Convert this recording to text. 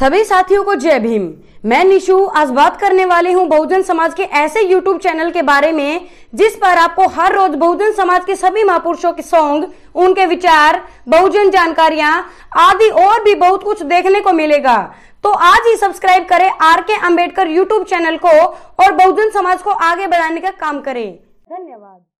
सभी साथियों को जय भीम मैं निशु आज बात करने वाली हूं बहुजन समाज के ऐसे यूट्यूब चैनल के बारे में जिस पर आपको हर रोज बहुजन समाज के सभी महापुरुषों के सॉन्ग उनके विचार बहुजन जानकारियां आदि और भी बहुत कुछ देखने को मिलेगा तो आज ही सब्सक्राइब करें आर के अम्बेडकर यूट्यूब चैनल को और बहुजन समाज को आगे बढ़ाने का काम करें धन्यवाद